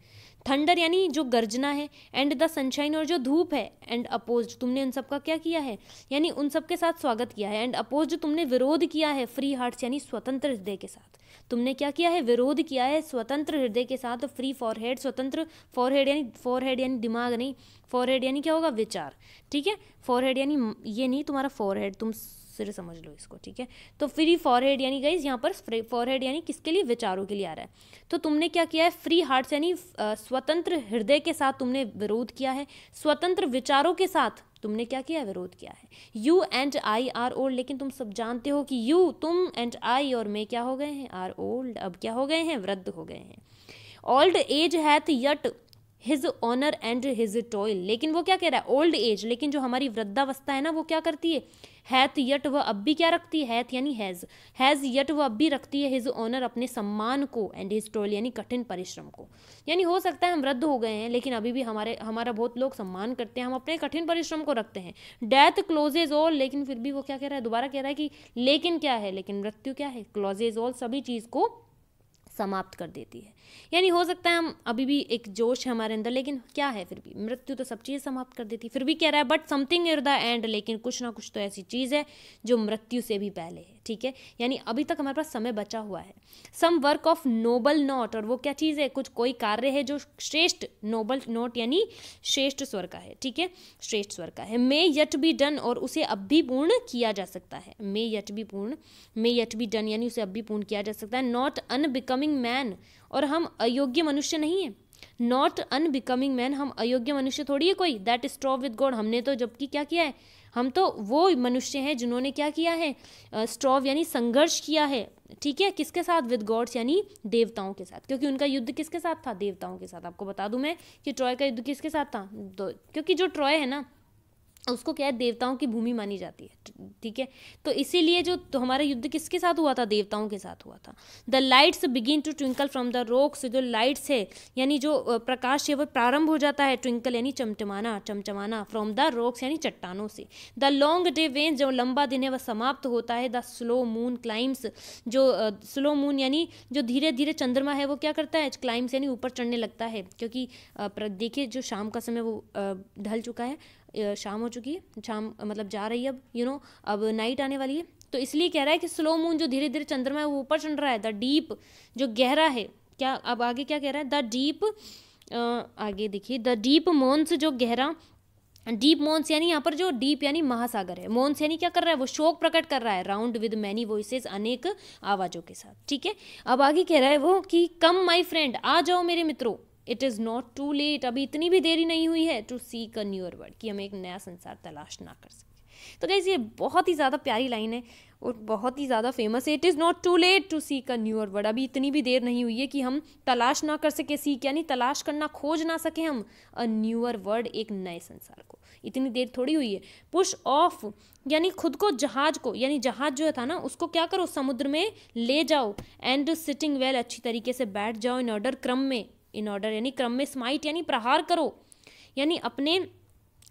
thunder यानी जो गर्जना है एंड द सनशाइन और जो धूप है एंड अपोज तुमने उन सबका क्या किया है यानी उन सबके साथ स्वागत किया है एंड अपोज तुमने विरोध किया है फ्री हार्ट्स यानी स्वतंत्र हृदय के साथ तुमने क्या किया है विरोध किया है स्वतंत्र हृदय के साथ फ्री फॉरहेड स्वतंत्र फॉरहेड यानी फॉरहेड यानी दिमाग नहीं फॉरहेड यानी क्या होगा विचार ठीक है फॉरहेड यानी ये नहीं तुम्हारा फॉरहेड तुम सिर समझ लो इसको ठीक है तो फ्री फॉरहेड यानी गाइज यहाँ पर फॉरहेड यानी किसके लिए विचारों के लिए आ रहा है तो तुमने क्या किया है फ्री हार्ट यानी स्वतंत्र हृदय के साथ तुमने विरोध किया है स्वतंत्र विचारों के साथ तुमने क्या किया विरोध किया है you and I are old लेकिन तुम सब जानते हो कि यू तुम एंड आई और मैं क्या हो गए हैं आर ओल्ड अब क्या हो गए हैं वृद्ध हो गए हैं old age hath yet his honour and his toil लेकिन वो क्या कह रहा है ओल्ड एज लेकिन जो हमारी वृद्धावस्था है ना वो क्या करती है हैथ यट वह अब भी क्या रखती है हैथ यानी हैज हैज यट वह अब भी रखती है हिज ऑनर अपने सम्मान को एंड हिज टॉयल यानी कठिन परिश्रम को यानी हो सकता है हम वृद्ध हो गए हैं लेकिन अभी भी हमारे हमारा बहुत लोग सम्मान करते हैं हम अपने कठिन परिश्रम को रखते हैं डेथ क्लोजेज ऑल लेकिन फिर भी वो क्या कह रहा है दोबारा कह रहा है कि लेकिन क्या है लेकिन मृत्यु क्या है क्लोजेज ऑल सभी चीज़ को समाप्त कर देती है यानी हो सकता है हम अभी भी एक जोश है हमारे अंदर लेकिन क्या है फिर भी मृत्यु तो सब चीज़ समाप्त कर देती फिर भी कह रहा है but something ere the end लेकिन कुछ ना कुछ तो ऐसी चीज़ है जो मृत्यु से भी पहले है ठीक है यानी अभी तक हमारे पास समय बचा हुआ है some work of noble note और वो क्या चीज़ है कुछ कोई कार्य है जो श्रेष्ठ नोबल नोट यानी श्रेष्ठ स्वर का है ठीक है श्रेष्ठ स्वर का है मे यट बी डन और उसे अब भी पूर्ण किया जा सकता है मे यट बी पूर्ण मे यट बी डन यानी उसे अब भी पूर्ण किया जा सकता है नॉट अनबिकमिंग मैन और हम अयोग्य मनुष्य नहीं है नॉट अनबिकमिंग मैन हम अयोग्य मनुष्य थोड़ी है कोई दैट स्ट्रॉ विद गॉड हमने तो जबकि क्या किया है हम तो वो मनुष्य हैं जिन्होंने क्या किया है स्ट्रॉव यानी संघर्ष किया है ठीक है किसके साथ विद गॉड्स यानी देवताओं के साथ क्योंकि उनका युद्ध किसके साथ था देवताओं के साथ आपको बता दूं मैं कि ट्रॉय का युद्ध किसके साथ था तो क्योंकि जो ट्रॉय है ना उसको क्या है देवताओं की भूमि मानी जाती है ठीक है तो इसीलिए जो तो हमारा युद्ध किसके साथ हुआ था देवताओं के साथ हुआ था the lights begin to twinkle from the rocks जो लाइट्स है यानी जो प्रकाश है वो प्रारंभ हो जाता है ट्विंकल यानी चमचमाना चमचमाना फ्रॉम द रोक्स यानी चट्टानों से द लॉन्ग डे वेन्स जो लंबा दिन है वह समाप्त होता है द स्लो मून क्लाइम्स जो स्लो मून यानी जो धीरे धीरे चंद्रमा है वो क्या करता है क्लाइम्स यानी ऊपर चढ़ने लगता है क्योंकि देखिए जो शाम का समय वो ढल चुका है शाम हो चुकी है शाम मतलब जा रही है अब यू नो अब नाइट आने वाली है तो इसलिए कह रहा है कि स्लो मून जो धीरे धीरे चंद्रमा है वो ऊपर चढ़ रहा है द डीप जो गहरा है क्या अब आगे क्या कह रहा है द डीप आगे देखिए द डीप मोन्स जो गहरा डीप मोन्स यानी यहाँ पर जो डीप यानी महासागर है मोन्स यानी क्या कर रहा है वो शोक प्रकट कर रहा है राउंड विद मैनी वॉइसेस अनेक आवाज़ों के साथ ठीक है अब आगे कह रहा है वो कि कम माई फ्रेंड आ जाओ मेरे मित्रों it is not too late अभी इतनी भी देरी नहीं हुई है to see a newer world कि हमें एक नया संसार तलाश ना कर सकें तो गैस ये बहुत ही ज़्यादा प्यारी लाइन है और बहुत ही ज़्यादा फेमस है it is not too late to see a newer world अभी इतनी भी देर नहीं हुई है कि हम तलाश ना कर सके सीख यानी तलाश करना खोज ना सके हम अ न्यूअर वर्ड एक नए संसार को इतनी देर थोड़ी हुई है पुश ऑफ यानी खुद को जहाज को यानी जहाज जो था ना उसको क्या करो समुद्र में ले जाओ एंड सिटिंग वेल अच्छी तरीके से बैठ जाओ इन ऑर्डर क्रम में इन ऑर्डर यानी क्रम में स्माइट यानी प्रहार करो यानी अपने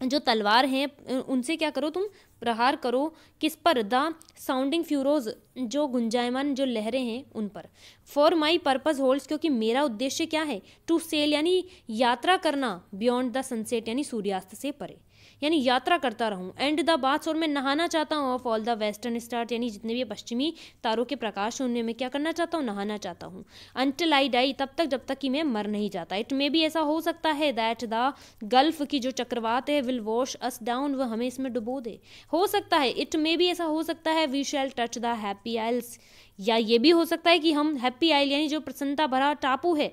जो तलवार हैं उनसे क्या करो तुम प्रहार करो किस पर द साउंडिंग फ्यूरोज जो गुंजायमान जो लहरें हैं उन पर फॉर माई पर्पज़ होल्ड्स क्योंकि मेरा उद्देश्य क्या है टू सेल यानी यात्रा करना बियॉन्ड द सनसेट यानी सूर्यास्त से परे यानी यात्रा करता रहूँ एंड द बाथ्स और मैं नहाना चाहता हूँ of all the western stars यानी जितने भी पश्चिमी तारों के प्रकाश हैं उनमें मैं क्या करना चाहता हूँ नहाना चाहता हूँ अंटिल आई डाई तब तक जब तक कि मैं मर नहीं जाता इट मे भी ऐसा हो सकता है दैट द गल्फ की जो चक्रवात है विल वॉश अस डाउन वह हमें इसमें डुबो दे हो सकता है इट मे भी ऐसा हो सकता है we shall touch the happy isles या ये भी हो सकता है कि हम हैप्पी आइल यानी जो प्रसन्नता भरा टापू है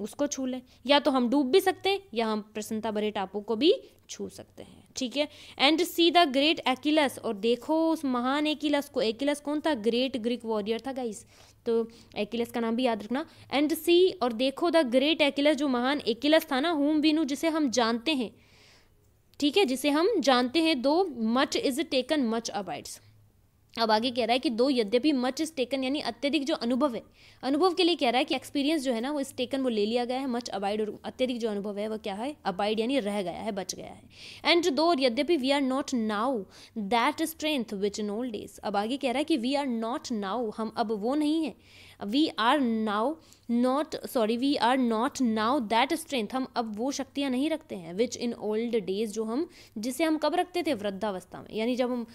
उसको छू लें या तो हम डूब भी सकते हैं या हम प्रसन्नता भरे टापू को भी छू सकते हैं ठीक है and see the great Achilles और देखो उस महान एकिलस को एकिलस कौन था ग्रेट ग्रीक वॉरियर था गाइस तो एकिलस का नाम भी याद रखना एंड सी और देखो द ग्रेट एकिलस जो महान एकिलस था ना होम बीनू जिसे हम जानते हैं ठीक है जिसे हम जानते हैं though much is taken much abides अब आगे कह रहा है कि दो यद्यपि मच इज टेकन यानी अत्यधिक जो अनुभव है अनुभव के लिए कह रहा है कि एक्सपीरियंस जो है ना वो इस टेकन वो ले लिया गया है मच अबाइड और अत्यधिक जो अनुभव है वो क्या है अबाइड यानी रह गया है बच गया है एंड दो और यद्यपि we are not now that strength which in old days अब आगे कह रहा है कि वी आर नॉट नाउ हम अब वो नहीं है we are now not sorry we are not now that strength हम अब वो शक्तियाँ नहीं रखते हैं विच इन ओल्ड डेज जो हम जिसे हम कब रखते थे वृद्धावस्था में यानी जब हम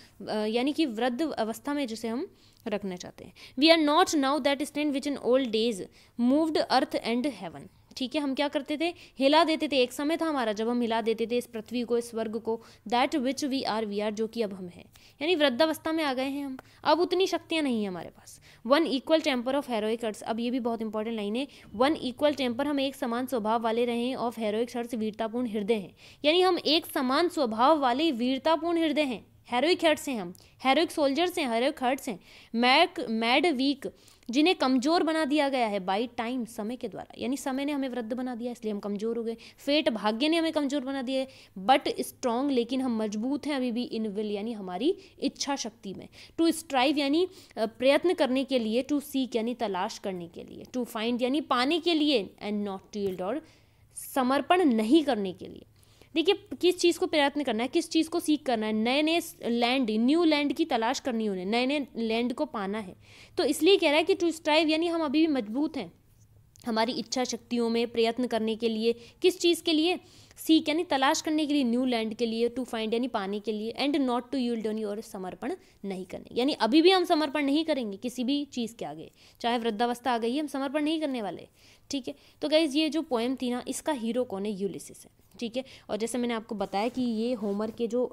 यानी कि वृद्ध अवस्था में जिसे हम रखना चाहते हैं we are not now that strength which in old days moved earth and heaven ठीक है हम क्या करते थे हिला देते थे एक समय था हमारा जब हम हिला देते थे इस पृथ्वी को इस वर्ग को that which we are we are जो कि अब हम हैं यानी वृद्धावस्था में आ गए हैं हम अब उतनी शक्तियाँ नहीं है हमारे पास one equal temper of heroic hearts अब ये भी बहुत इंपॉर्टेंट लाइन है वन इक्वल टेम्पर हम एक समान स्वभाव वाले रहे ऑफ हेरोइक हर्ट्स वीरतापूर्ण हृदय हैं यानी हम एक समान स्वभाव वाले वीरतापूर्ण हृदय हैं हेरोइक हर्ट से हम हेरोइक सोल्जर्स हैं हेरोइक हर्ट्स हैं मैक मैड वीक जिन्हें कमज़ोर बना दिया गया है बाई टाइम समय के द्वारा यानी समय ने हमें वृद्ध बना दिया इसलिए हम कमज़ोर हो गए फेट भाग्य ने हमें कमज़ोर बना दिया है बट स्ट्रांग लेकिन हम मजबूत हैं अभी भी इन विल यानी हमारी इच्छा शक्ति में टू स्ट्राइव यानी प्रयत्न करने के लिए टू सीक यानी तलाश करने के लिए टू फाइंड यानी पाने के लिए एंड नॉट टू और समर्पण नहीं करने के लिए देखिए किस चीज़ को प्रयत्न करना है किस चीज़ को सीख करना है नए नए लैंड न्यू लैंड की तलाश करनी होने नए नए लैंड को पाना है तो इसलिए कह रहा है कि टू स्ट्राइव यानी हम अभी भी मजबूत हैं हमारी इच्छा शक्तियों में प्रयत्न करने के लिए किस चीज़ के लिए सीख यानी तलाश करने के लिए न्यू लैंड के लिए टू फाइंड यानी पाने के लिए एंड नॉट टू यूल्ड यानी और समर्पण नहीं करने यानी अभी भी हम समर्पण नहीं करेंगे किसी भी चीज़ के आगे चाहे वृद्धावस्था आ गई हम समर्पण नहीं करने वाले ठीक है तो गाइज ये जो पोएम थी ना इसका हीरो कौन है यूलिसिस है ठीक है और जैसे मैंने आपको बताया कि ये होमर के जो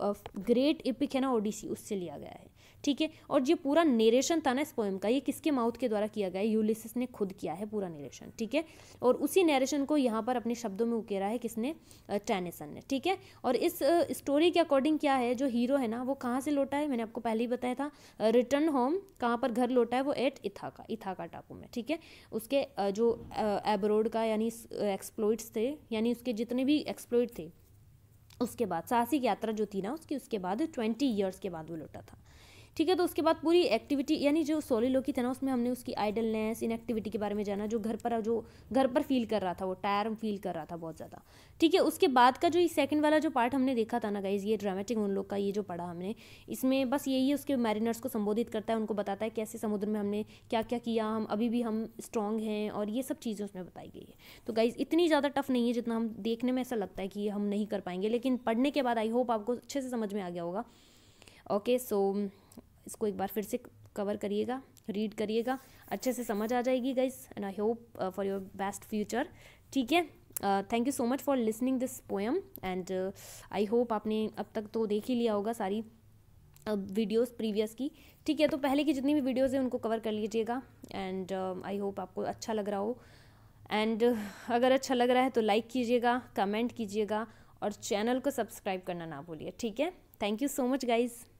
ग्रेट इपिक है ना ओडिसी उससे लिया गया है ठीक है और ये पूरा नरेशन था ना इस पोएम का ये किसके माउथ के द्वारा किया गया है यूलिसिस ने खुद किया है पूरा नरेशन ठीक है और उसी नरेशन को यहाँ पर अपने शब्दों में उकेरा है किसने टैनिसन ने ठीक है और इस स्टोरी के अकॉर्डिंग क्या है जो हीरो है ना वो कहाँ से लौटा है मैंने आपको पहले ही बताया था रिटर्न होम कहाँ पर घर लौटा है वो एट इथाका इथाका टापू में ठीक है उसके जो एबरोड का यानी एक्सप्लोइट्स थे यानी उसके जितने भी एक्सप्लोइट थे उसके बाद साहसिक यात्रा जो थी ना उसकी उसके बाद ट्वेंटी ईयर्स के बाद वो लौटा था ठीक है तो उसके बाद पूरी एक्टिविटी यानी जो सोलिलोकी था ना उसमें हमने उसकी आइडलनेस इन एक्टिविटी के बारे में जाना जो घर पर जो घर पर फील कर रहा था वो टायर फील कर रहा था बहुत ज़्यादा ठीक है उसके बाद का जो ये सेकंड वाला जो पार्ट हमने देखा था ना गाइज ये ड्रामेटिक उन लोग का ये जो पढ़ा हमने इसमें बस यही है उसके मैरिनर्स को संबोधित करता है उनको बताता है कैसे समुद्र में हमने क्या क्या किया हम अभी भी हम स्ट्रांग हैं और ये सब चीज़ें उसमें बताई गई है तो गाइज़ इतनी ज़्यादा टफ नहीं है जितना हम देखने में ऐसा लगता है कि हम नहीं कर पाएंगे लेकिन पढ़ने के बाद आई होप आपको अच्छे से समझ में आ गया होगा ओके सो इसको एक बार फिर से कवर करिएगा रीड करिएगा अच्छे से समझ आ जाएगी guys and I hope for your best future ठीक है thank you so much for listening this poem and I hope आपने अब तक तो देख ही लिया होगा सारी वीडियोस uh, प्रीवियस की ठीक है तो पहले की जितनी भी वीडियोस हैं उनको कवर कर लीजिएगा एंड आई होप आपको अच्छा लग रहा हो एंड uh, अगर अच्छा लग रहा है तो लाइक कीजिएगा कमेंट कीजिएगा और चैनल को सब्सक्राइब करना ना भूलिए ठीक है thank you so much guys